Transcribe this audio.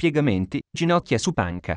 piegamenti, ginocchia su panca.